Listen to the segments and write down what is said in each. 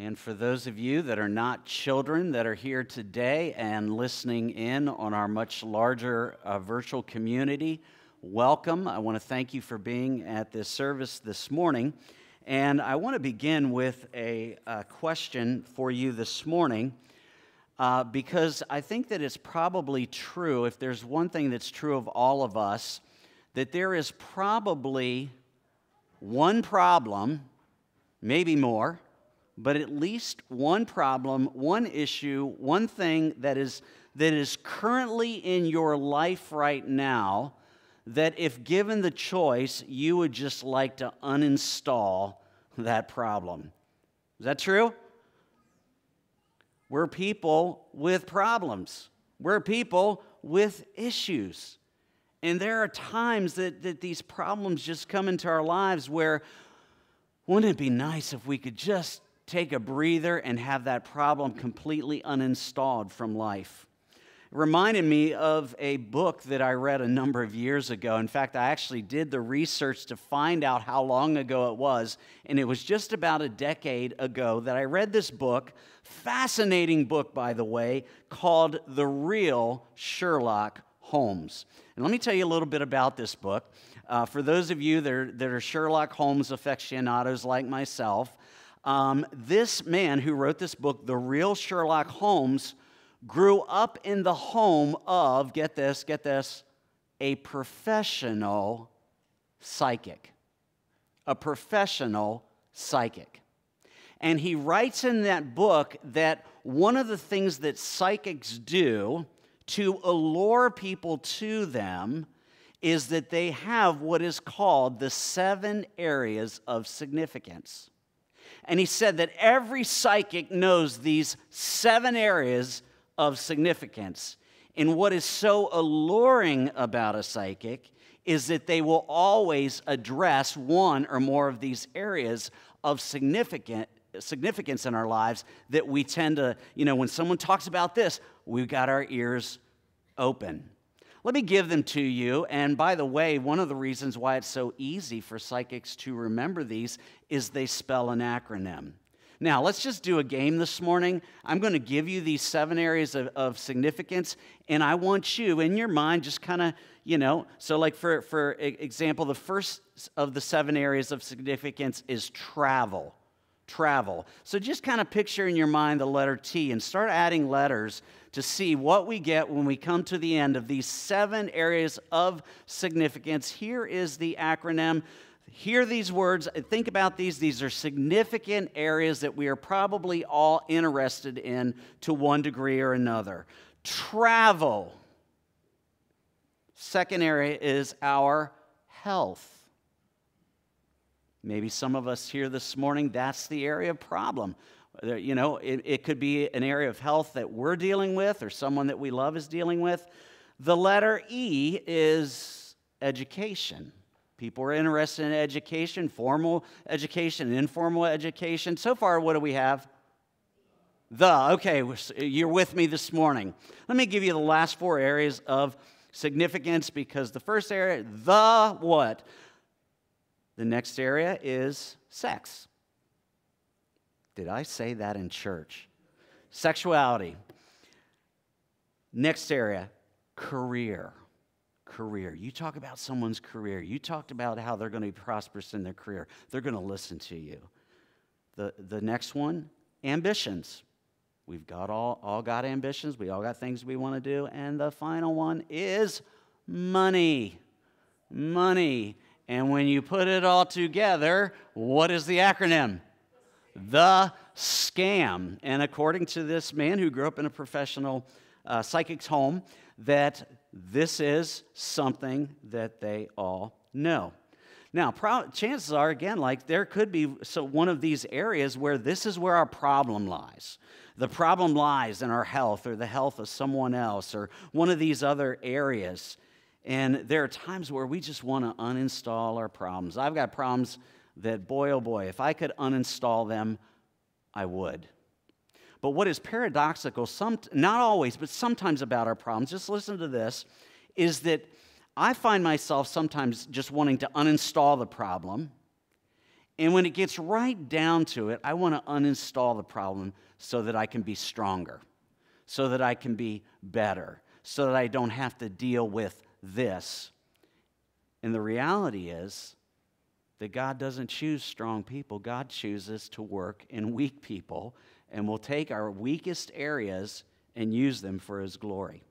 And for those of you that are not children that are here today and listening in on our much larger uh, virtual community, welcome. I want to thank you for being at this service this morning. And I want to begin with a, a question for you this morning uh, because I think that it's probably true, if there's one thing that's true of all of us, that there is probably one problem, maybe more but at least one problem, one issue, one thing that is, that is currently in your life right now that if given the choice, you would just like to uninstall that problem. Is that true? We're people with problems. We're people with issues. And there are times that, that these problems just come into our lives where wouldn't it be nice if we could just take a breather and have that problem completely uninstalled from life. It reminded me of a book that I read a number of years ago. In fact, I actually did the research to find out how long ago it was, and it was just about a decade ago that I read this book, fascinating book, by the way, called The Real Sherlock Holmes. And let me tell you a little bit about this book. Uh, for those of you that are, that are Sherlock Holmes aficionados like myself, um, this man who wrote this book, the real Sherlock Holmes, grew up in the home of, get this, get this, a professional psychic. A professional psychic. And he writes in that book that one of the things that psychics do to allure people to them is that they have what is called the seven areas of significance. And he said that every psychic knows these seven areas of significance. And what is so alluring about a psychic is that they will always address one or more of these areas of significant significance in our lives that we tend to, you know, when someone talks about this, we've got our ears open. Let me give them to you. And by the way, one of the reasons why it's so easy for psychics to remember these is they spell an acronym. Now, let's just do a game this morning. I'm going to give you these seven areas of, of significance, and I want you in your mind just kind of, you know. So, like for, for example, the first of the seven areas of significance is travel. Travel. So, just kind of picture in your mind the letter T and start adding letters to see what we get when we come to the end of these seven areas of significance. Here is the acronym. Hear these words, think about these. These are significant areas that we are probably all interested in to one degree or another. Travel. Second area is our health. Maybe some of us here this morning, that's the area of problem. You know, it, it could be an area of health that we're dealing with or someone that we love is dealing with. The letter E is education. People are interested in education, formal education, informal education. So far, what do we have? The. Okay, you're with me this morning. Let me give you the last four areas of significance because the first area, the what? The next area is sex. Did I say that in church? Sexuality. Next area, career. Career. You talk about someone's career. You talked about how they're going to be prosperous in their career. They're going to listen to you. The, the next one, ambitions. We've got all, all got ambitions. We all got things we want to do. And the final one is money. Money. And when you put it all together, what is the acronym? the scam. And according to this man who grew up in a professional uh, psychic's home, that this is something that they all know. Now, pro- chances are, again, like there could be so one of these areas where this is where our problem lies. The problem lies in our health or the health of someone else or one of these other areas. And there are times where we just want to uninstall our problems. I've got problems that, boy, oh boy, if I could uninstall them, I would. But what is paradoxical, some, not always, but sometimes about our problems, just listen to this, is that I find myself sometimes just wanting to uninstall the problem. And when it gets right down to it, I want to uninstall the problem so that I can be stronger, so that I can be better, so that I don't have to deal with this. And the reality is, that God doesn't choose strong people, God chooses to work in weak people and will take our weakest areas and use them for his glory.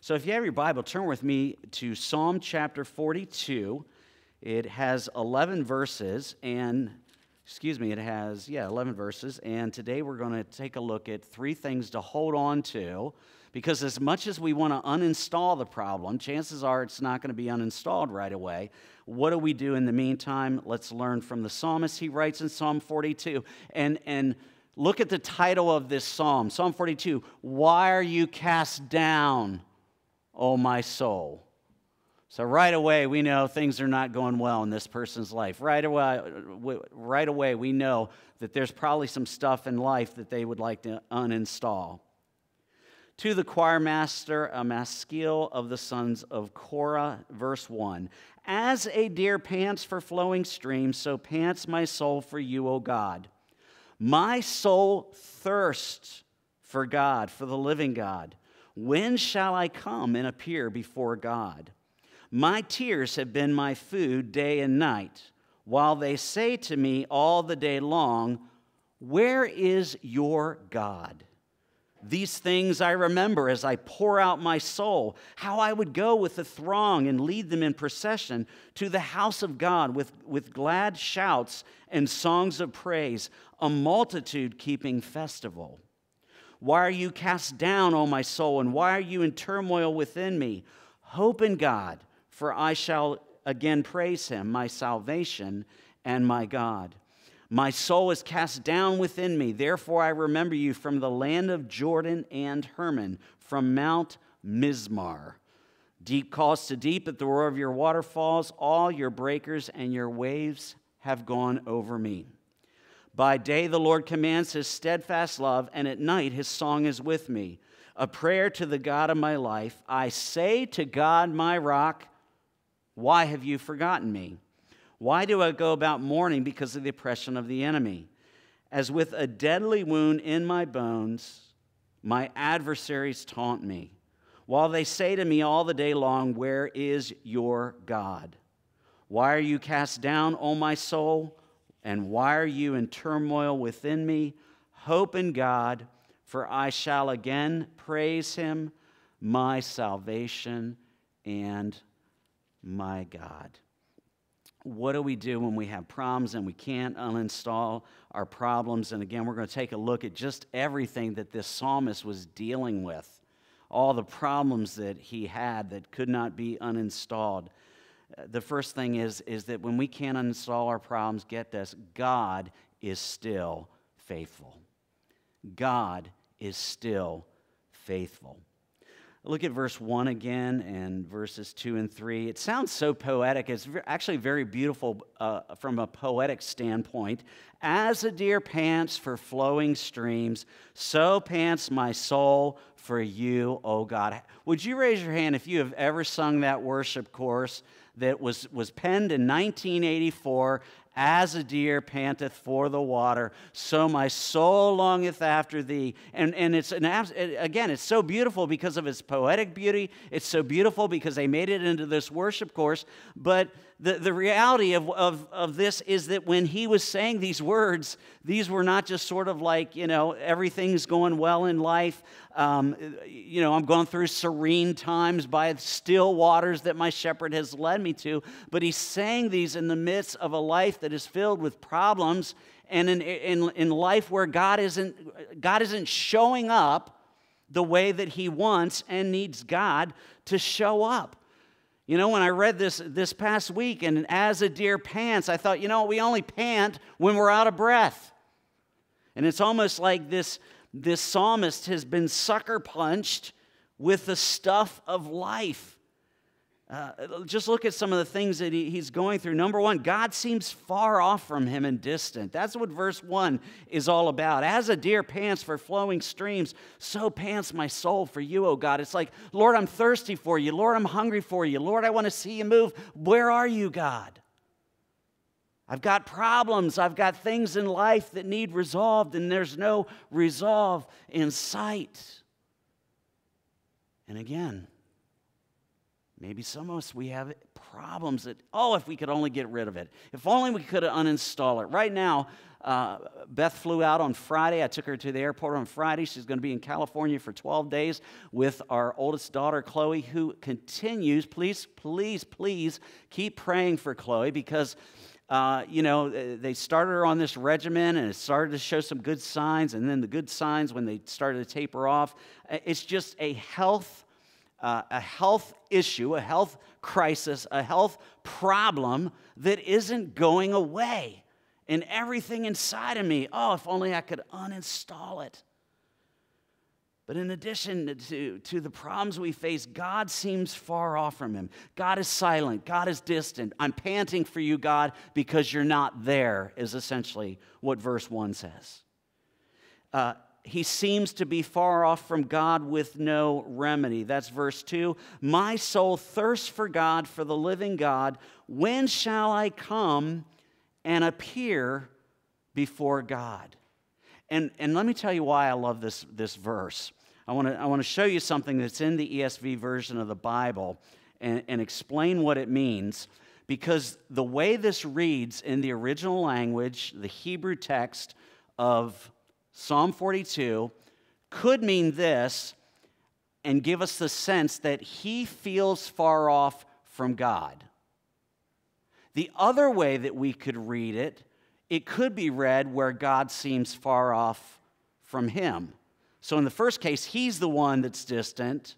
So if you have your Bible, turn with me to Psalm chapter 42. It has 11 verses and excuse me, it has yeah, 11 verses and today we're going to take a look at three things to hold on to because as much as we want to uninstall the problem, chances are it's not going to be uninstalled right away. What do we do in the meantime? Let's learn from the psalmist. He writes in Psalm 42. And, and look at the title of this psalm Psalm 42 Why are you cast down, O my soul? So right away we know things are not going well in this person's life. Right away, right away we know that there's probably some stuff in life that they would like to uninstall to the choir master, a maskil of the sons of Korah. Verse 1 As a deer pants for flowing streams, so pants my soul for you, O God. My soul thirsts for God, for the living God. When shall I come and appear before God? My tears have been my food day and night, while they say to me all the day long, Where is your God? These things I remember as I pour out my soul, how I would go with the throng and lead them in procession to the house of God with, with glad shouts and songs of praise, a multitude keeping festival. Why are you cast down, O my soul, and why are you in turmoil within me? Hope in God, for I shall again praise him, my salvation and my God. My soul is cast down within me. Therefore, I remember you from the land of Jordan and Hermon, from Mount Mizmar. Deep calls to deep at the roar of your waterfalls. All your breakers and your waves have gone over me. By day, the Lord commands his steadfast love, and at night, his song is with me. A prayer to the God of my life. I say to God, my rock, why have you forgotten me? Why do I go about mourning because of the oppression of the enemy? As with a deadly wound in my bones, my adversaries taunt me, while they say to me all the day long, Where is your God? Why are you cast down, O my soul? And why are you in turmoil within me? Hope in God, for I shall again praise him, my salvation and my God what do we do when we have problems and we can't uninstall our problems? And again, we're going to take a look at just everything that this psalmist was dealing with, all the problems that he had that could not be uninstalled. Uh, the first thing is, is that when we can't uninstall our problems, get this God is still faithful. God is still faithful. Look at verse 1 again and verses 2 and 3. It sounds so poetic. It's actually very beautiful uh, from a poetic standpoint. As a deer pants for flowing streams, so pants my soul for you, O God. Would you raise your hand if you have ever sung that worship course that was, was penned in 1984 as a deer panteth for the water, so my soul longeth after thee. And, and it's an again, it's so beautiful because of its poetic beauty. It's so beautiful because they made it into this worship course. But the, the reality of, of, of this is that when he was saying these words, these were not just sort of like, you know, everything's going well in life. Um, you know, I'm going through serene times by still waters that my shepherd has led me to. But he's saying these in the midst of a life that is filled with problems and in, in, in life where God isn't, God isn't showing up the way that he wants and needs God to show up. You know, when I read this this past week, and as a deer pants, I thought, you know, we only pant when we're out of breath. And it's almost like this this psalmist has been sucker punched with the stuff of life. Uh, just look at some of the things that he, he's going through. Number one, God seems far off from him and distant. That's what verse one is all about. As a deer pants for flowing streams, so pants my soul for you, O God. It's like, Lord, I'm thirsty for you. Lord, I'm hungry for you. Lord, I want to see you move. Where are you, God? I've got problems. I've got things in life that need resolved, and there's no resolve in sight. And again, maybe some of us, we have problems that, oh, if we could only get rid of it, if only we could uninstall it. Right now, uh, Beth flew out on Friday. I took her to the airport on Friday. She's going to be in California for 12 days with our oldest daughter, Chloe, who continues. Please, please, please keep praying for Chloe because uh, you know, uh, they started her on this regimen and it started to show some good signs. And then the good signs when they started to taper off. Uh, it's just a health, uh, a health issue, a health crisis, a health problem that isn't going away. And everything inside of me, oh, if only I could uninstall it. But in addition to, to the problems we face, God seems far off from him. God is silent. God is distant. I'm panting for you, God, because you're not there, is essentially what verse 1 says. Uh, he seems to be far off from God with no remedy. That's verse 2. My soul thirsts for God, for the living God. When shall I come and appear before God? And, and let me tell you why I love this, this verse. I want to I want to show you something that's in the ESV version of the Bible and, and explain what it means because the way this reads in the original language, the Hebrew text of Psalm 42, could mean this and give us the sense that he feels far off from God. The other way that we could read it, it could be read where God seems far off from him. So in the first case, he's the one that's distant,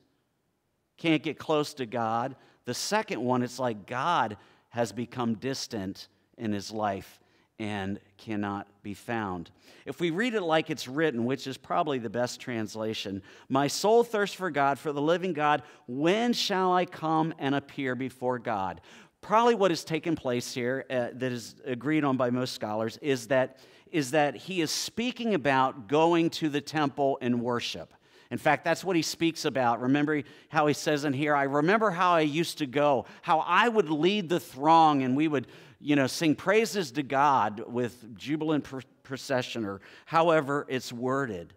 can't get close to God. The second one, it's like God has become distant in his life and cannot be found. If we read it like it's written, which is probably the best translation, my soul thirsts for God, for the living God. When shall I come and appear before God? Probably what has taken place here, uh, that is agreed on by most scholars, is that is that he is speaking about going to the temple and worship. In fact, that's what he speaks about. Remember how he says in here, I remember how I used to go, how I would lead the throng and we would, you know, sing praises to God with jubilant procession or however it's worded.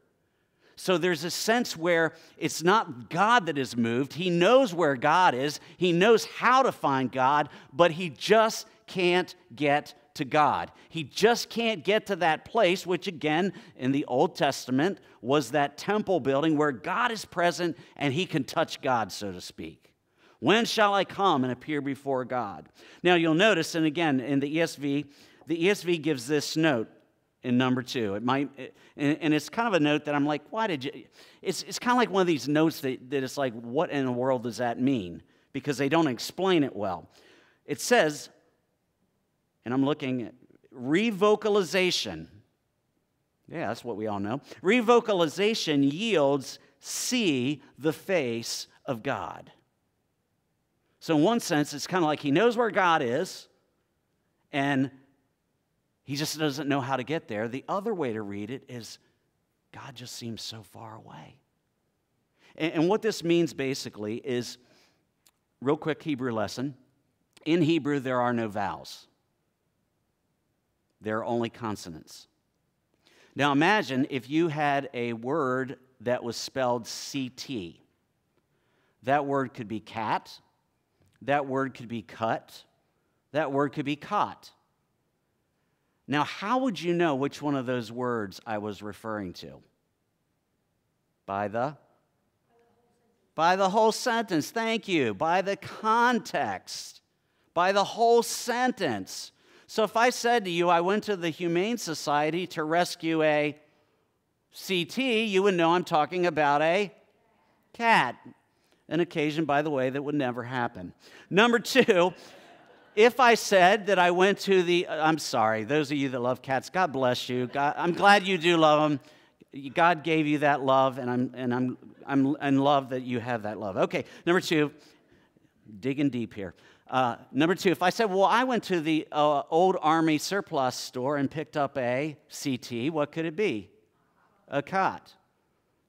So there's a sense where it's not God that is moved. He knows where God is, he knows how to find God, but he just can't get to God. He just can't get to that place, which again, in the Old Testament, was that temple building where God is present and he can touch God, so to speak. When shall I come and appear before God? Now you'll notice, and again in the ESV, the ESV gives this note in number two. It might, and it's kind of a note that I'm like, why did you? It's, it's kind of like one of these notes that, that it's like, what in the world does that mean? Because they don't explain it well. It says, and I'm looking at revocalization. Yeah, that's what we all know. Revocalization yields see the face of God. So, in one sense, it's kind of like he knows where God is and he just doesn't know how to get there. The other way to read it is God just seems so far away. And, and what this means basically is real quick Hebrew lesson. In Hebrew, there are no vowels. There are only consonants. Now imagine if you had a word that was spelled CT. That word could be cat. That word could be cut. That word could be caught. Now, how would you know which one of those words I was referring to? By the? By the whole sentence. Thank you. By the context. By the whole sentence. So if I said to you, I went to the Humane Society to rescue a CT, you would know I'm talking about a cat. An occasion, by the way, that would never happen. Number two, if I said that I went to the, I'm sorry, those of you that love cats, God bless you. God, I'm glad you do love them. God gave you that love, and I'm, and I'm, I'm in love that you have that love. Okay, number two, digging deep here. Uh, number two, if I said, well, I went to the uh, old army surplus store and picked up a CT, what could it be? A cot.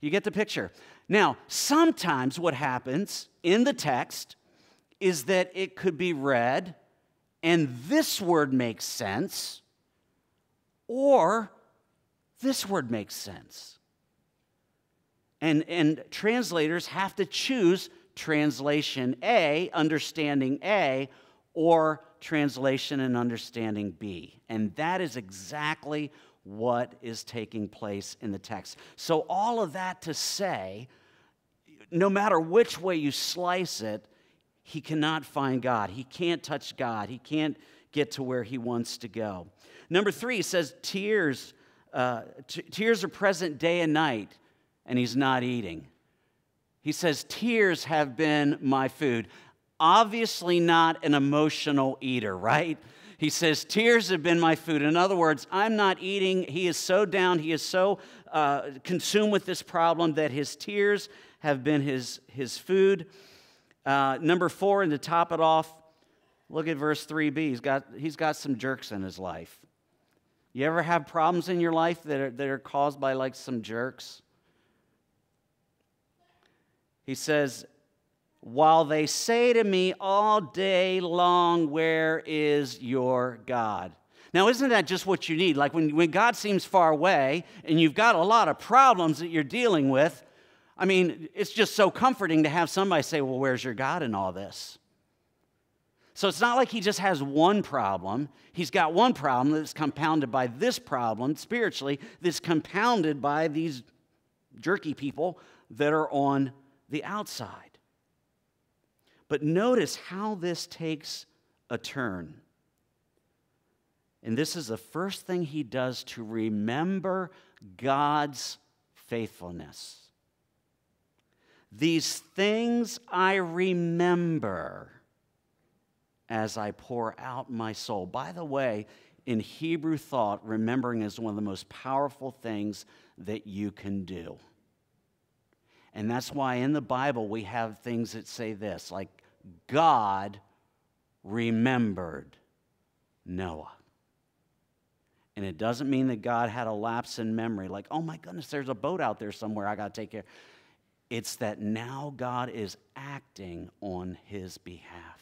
You get the picture. Now, sometimes what happens in the text is that it could be read and this word makes sense, or this word makes sense. And, and translators have to choose translation A, understanding A, or translation and understanding B. And that is exactly what is taking place in the text. So, all of that to say, no matter which way you slice it, he cannot find God. He can't touch God. He can't get to where he wants to go. Number three says, tears, uh, tears are present day and night, and he's not eating. He says, Tears have been my food. Obviously, not an emotional eater, right? He says, Tears have been my food. In other words, I'm not eating. He is so down, he is so uh, consumed with this problem that his tears have been his, his food. Uh, number four, and to top it off, look at verse 3b. He's got, he's got some jerks in his life. You ever have problems in your life that are, that are caused by like some jerks? He says, While they say to me all day long, Where is your God? Now, isn't that just what you need? Like when, when God seems far away and you've got a lot of problems that you're dealing with, I mean, it's just so comforting to have somebody say, Well, where's your God in all this? So it's not like he just has one problem. He's got one problem that's compounded by this problem spiritually, that's compounded by these jerky people that are on the outside. But notice how this takes a turn. And this is the first thing he does to remember God's faithfulness. These things I remember as I pour out my soul. By the way, in Hebrew thought, remembering is one of the most powerful things that you can do. And that's why in the Bible we have things that say this, like God remembered Noah. And it doesn't mean that God had a lapse in memory, like, oh my goodness, there's a boat out there somewhere I got to take care. It's that now God is acting on his behalf.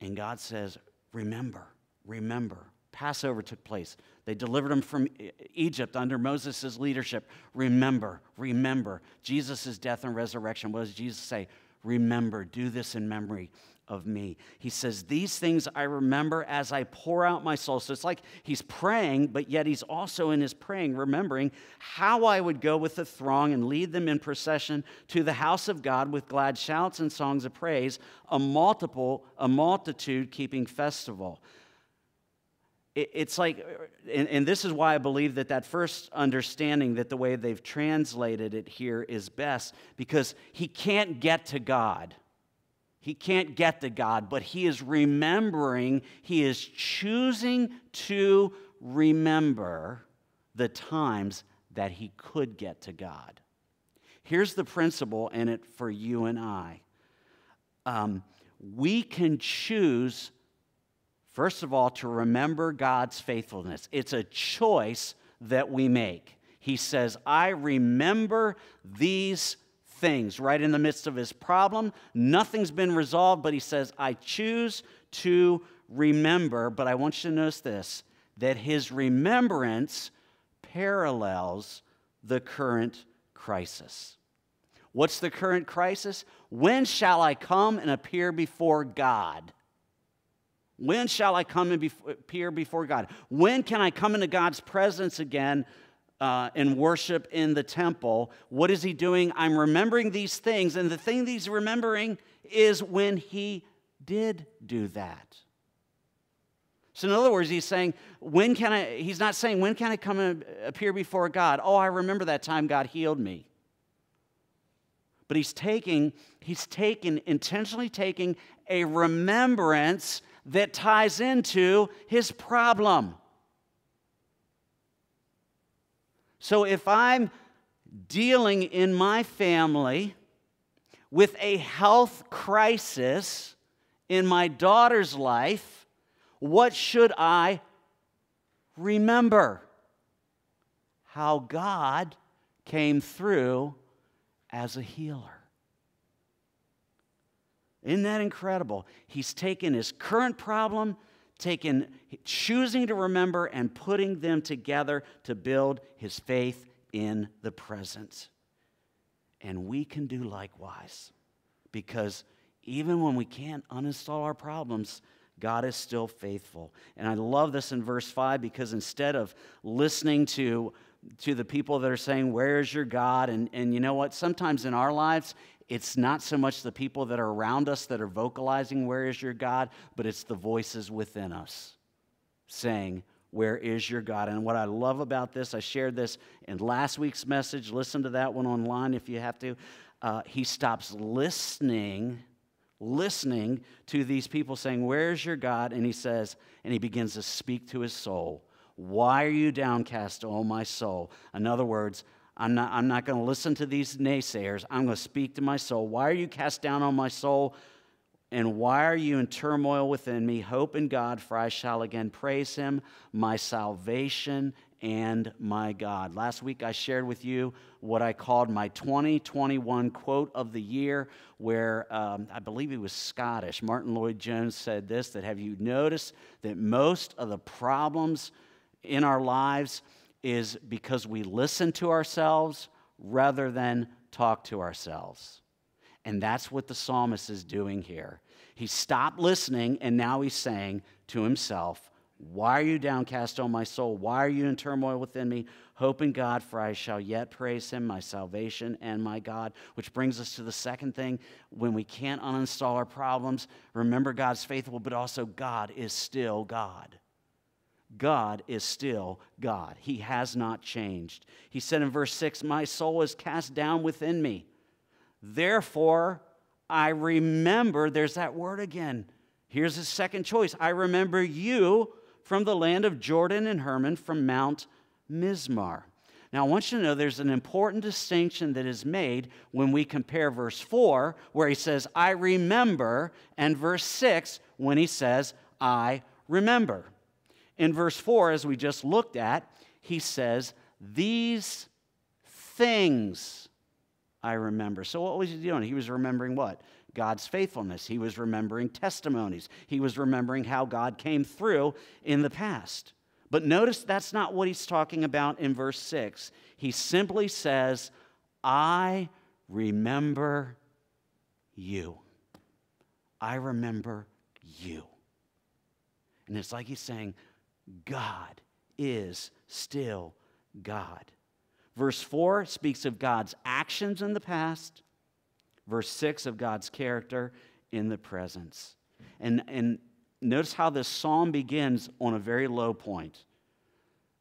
And God says, remember, remember. Passover took place. They delivered them from Egypt under Moses' leadership. Remember, remember. Jesus' death and resurrection. What does Jesus say? Remember, do this in memory of me. He says, These things I remember as I pour out my soul. So it's like he's praying, but yet he's also in his praying, remembering how I would go with the throng and lead them in procession to the house of God with glad shouts and songs of praise, a multiple, a multitude keeping festival it's like, and, and, this is why I believe that that first understanding that the way they've translated it here is best, because he can't get to God. He can't get to God, but he is remembering, he is choosing to remember the times that he could get to God. Here's the principle in it for you and I um, we can choose First of all, to remember God's faithfulness. It's a choice that we make. He says, I remember these things right in the midst of his problem. Nothing's been resolved, but he says, I choose to remember. But I want you to notice this that his remembrance parallels the current crisis. What's the current crisis? When shall I come and appear before God? When shall I come and be, appear before God? When can I come into God's presence again uh, and worship in the temple? What is he doing? I'm remembering these things. And the thing he's remembering is when he did do that. So, in other words, he's saying, when can I, he's not saying, when can I come and appear before God? Oh, I remember that time God healed me. But he's taking, he's taking, intentionally taking a remembrance that ties into his problem. So if I'm dealing in my family with a health crisis in my daughter's life, what should I remember? How God came through as a healer. Isn't that incredible? He's taken his current problem, taken choosing to remember and putting them together to build his faith in the present. And we can do likewise because even when we can't uninstall our problems, God is still faithful. And I love this in verse 5 because instead of listening to to the people that are saying, Where is your God? And, and you know what? Sometimes in our lives, it's not so much the people that are around us that are vocalizing, Where is your God? but it's the voices within us saying, Where is your God? And what I love about this, I shared this in last week's message. Listen to that one online if you have to. Uh, he stops listening, listening to these people saying, Where is your God? And he says, and he begins to speak to his soul. Why are you downcast, O oh my soul? In other words, I'm not, I'm not going to listen to these naysayers. I'm going to speak to my soul. Why are you cast down on my soul? And why are you in turmoil within me? Hope in God, for I shall again praise him, my salvation and my God. Last week I shared with you what I called my 2021 quote of the year, where um, I believe he was Scottish. Martin Lloyd Jones said this that have you noticed that most of the problems in our lives, is because we listen to ourselves rather than talk to ourselves. And that's what the psalmist is doing here. He stopped listening and now he's saying to himself, Why are you downcast, O my soul? Why are you in turmoil within me? Hope in God, for I shall yet praise him, my salvation and my God. Which brings us to the second thing when we can't uninstall our problems, remember God's faithful, but also God is still God. God is still God. He has not changed. He said in verse 6 My soul is cast down within me. Therefore, I remember, there's that word again. Here's his second choice I remember you from the land of Jordan and Hermon from Mount Mizmar. Now, I want you to know there's an important distinction that is made when we compare verse 4, where he says, I remember, and verse 6, when he says, I remember. In verse 4, as we just looked at, he says, These things I remember. So, what was he doing? He was remembering what? God's faithfulness. He was remembering testimonies. He was remembering how God came through in the past. But notice that's not what he's talking about in verse 6. He simply says, I remember you. I remember you. And it's like he's saying, God is still God. Verse 4 speaks of God's actions in the past, verse 6 of God's character in the presence. And, and notice how this psalm begins on a very low point.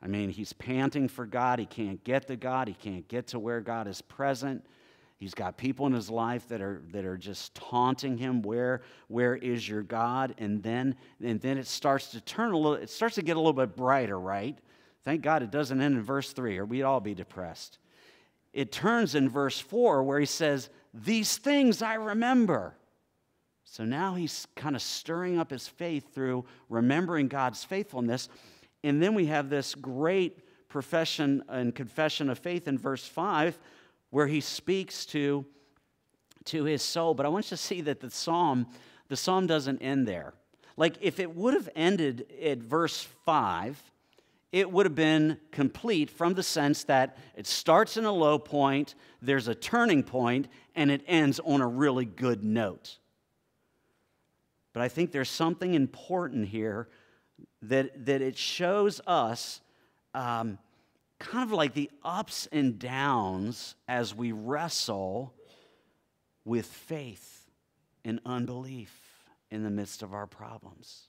I mean, he's panting for God. He can't get to God. He can't get to where God is present. He's got people in his life that are, that are just taunting him, where, where is your God? And then, and then it starts to turn a little, it starts to get a little bit brighter, right? Thank God it doesn't end in verse 3, or we'd all be depressed. It turns in verse 4 where he says, These things I remember. So now he's kind of stirring up his faith through remembering God's faithfulness. And then we have this great profession and confession of faith in verse 5 where he speaks to, to his soul. But I want you to see that the psalm, the psalm doesn't end there. Like if it would have ended at verse 5, it would have been complete from the sense that it starts in a low point, there's a turning point, and it ends on a really good note. But I think there's something important here that, that it shows us um, kind of like the ups and downs as we wrestle with faith and unbelief in the midst of our problems.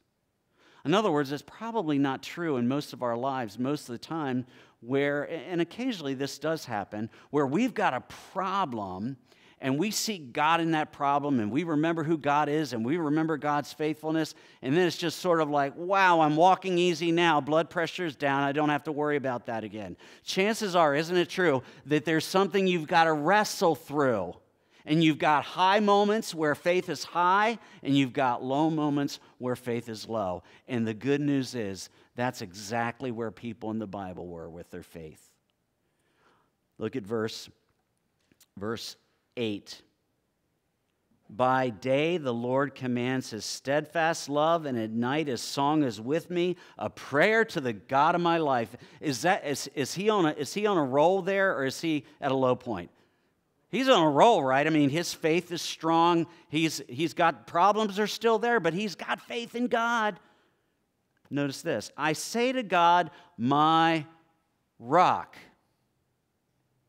In other words, it's probably not true in most of our lives, most of the time, where, and occasionally this does happen, where we've got a problem and we see God in that problem and we remember who God is and we remember God's faithfulness. And then it's just sort of like, wow, I'm walking easy now. Blood pressure's down. I don't have to worry about that again. Chances are, isn't it true, that there's something you've got to wrestle through? And you've got high moments where faith is high, and you've got low moments where faith is low. And the good news is that's exactly where people in the Bible were with their faith. Look at verse verse 8. By day, the Lord commands his steadfast love, and at night, his song is with me, a prayer to the God of my life. Is, that, is, is, he, on a, is he on a roll there, or is he at a low point? He's on a roll, right? I mean, his faith is strong. He's, he's got problems are still there, but he's got faith in God. Notice this I say to God, my rock.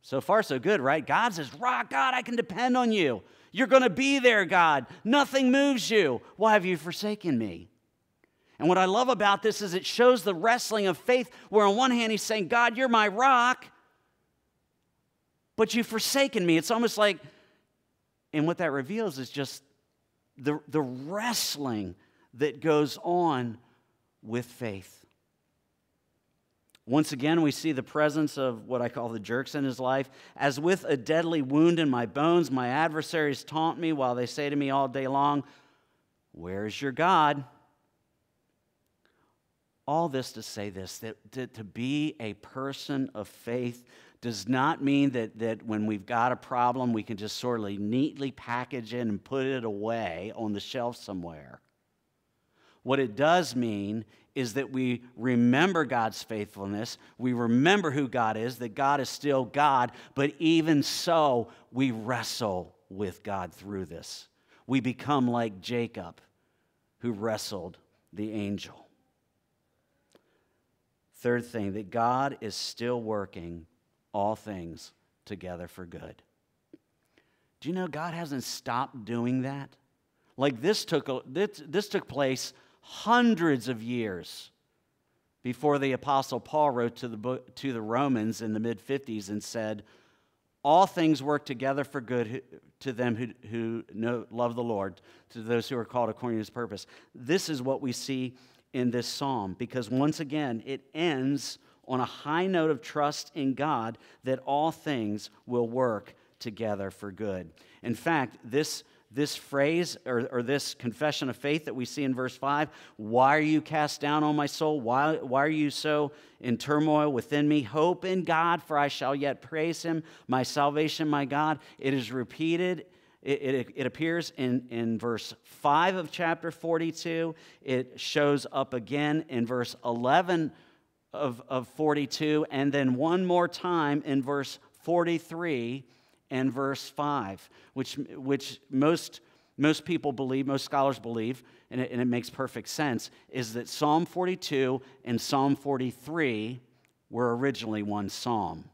So far, so good, right? God says, Rock, God, I can depend on you. You're going to be there, God. Nothing moves you. Why have you forsaken me? And what I love about this is it shows the wrestling of faith, where on one hand he's saying, God, you're my rock, but you've forsaken me. It's almost like, and what that reveals is just the, the wrestling that goes on with faith. Once again, we see the presence of what I call the jerks in his life. As with a deadly wound in my bones, my adversaries taunt me while they say to me all day long, Where's your God? All this to say this that to be a person of faith does not mean that, that when we've got a problem, we can just sort of neatly package it and put it away on the shelf somewhere. What it does mean is that we remember God's faithfulness. We remember who God is, that God is still God, but even so, we wrestle with God through this. We become like Jacob, who wrestled the angel. Third thing, that God is still working all things together for good. Do you know God hasn't stopped doing that? Like this took, this, this took place hundreds of years before the Apostle Paul wrote to the, book, to the Romans in the mid 50s and said, All things work together for good to them who, who know, love the Lord, to those who are called according to his purpose. This is what we see in this psalm because once again, it ends on a high note of trust in God that all things will work together for good. In fact, this this phrase or, or, this confession of faith that we see in verse 5 Why are you cast down, O my soul? Why, why are you so in turmoil within me? Hope in God, for I shall yet praise him, my salvation, my God. It is repeated. It, it, it appears in, in verse 5 of chapter 42. It shows up again in verse 11 of, of 42, and then one more time in verse 43 and verse 5, which, which most, most people believe, most scholars believe, and it, and it makes perfect sense, is that Psalm 42 and Psalm 43 were originally one psalm.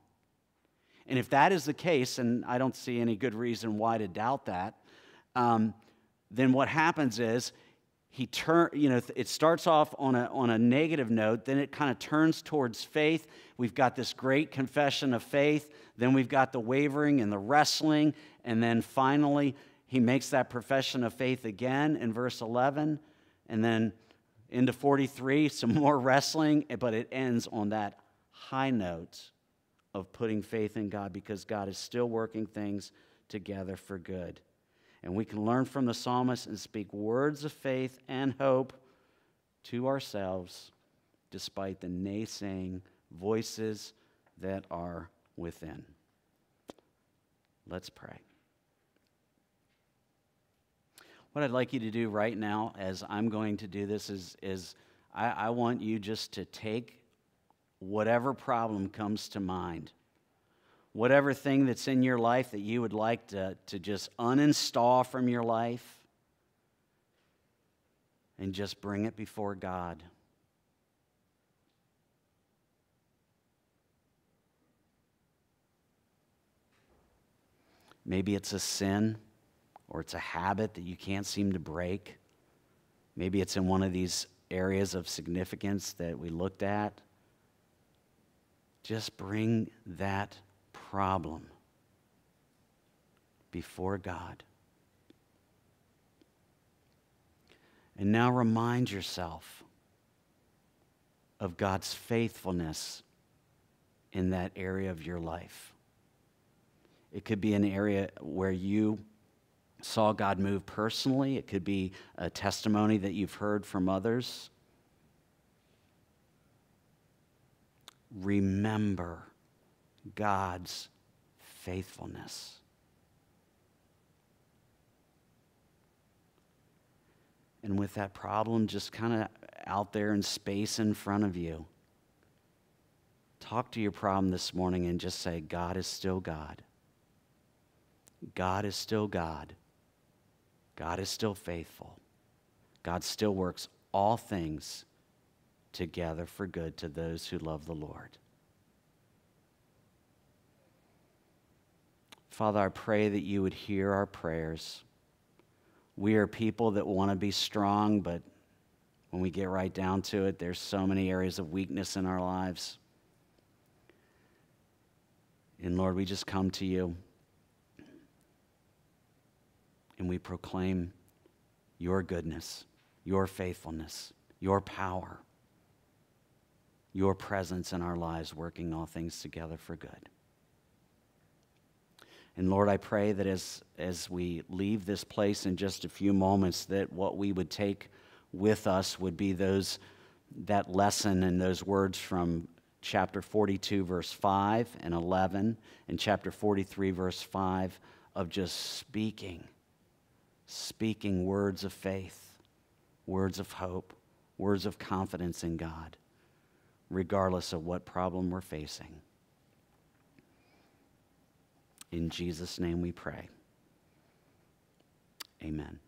And if that is the case, and I don't see any good reason why to doubt that, um, then what happens is he turn, you know, it starts off on a, on a negative note, then it kind of turns towards faith. We've got this great confession of faith, then we've got the wavering and the wrestling, and then finally he makes that profession of faith again in verse 11, and then into 43, some more wrestling, but it ends on that high note of putting faith in God because God is still working things together for good. And we can learn from the psalmist and speak words of faith and hope to ourselves despite the naysaying voices that are within. Let's pray. What I'd like you to do right now, as I'm going to do this, is, is I, I want you just to take whatever problem comes to mind whatever thing that's in your life that you would like to, to just uninstall from your life and just bring it before God. Maybe it's a sin or it's a habit that you can't seem to break. Maybe it's in one of these areas of significance that we looked at. Just bring that problem before God. And now remind yourself of God's faithfulness in that area of your life. It could be an area where you saw God move personally, it could be a testimony that you've heard from others. Remember God's faithfulness. And with that problem just kind of out there in space in front of you, talk to your problem this morning and just say, God is still God. God is still God. God is still faithful. God still works all things together for good to those who love the Lord. Father, I pray that you would hear our prayers. We are people that want to be strong, but when we get right down to it, there's so many areas of weakness in our lives. And Lord, we just come to you and we proclaim your goodness, your faithfulness, your power, your presence in our lives, working all things together for good. And Lord, I pray that as, as we leave this place in just a few moments, that what we would take with us would be those, that lesson and those words from chapter 42, verse 5 and 11, and chapter 43, verse 5, of just speaking, speaking words of faith, words of hope, words of confidence in God, regardless of what problem we're facing. In Jesus' name we pray. Amen.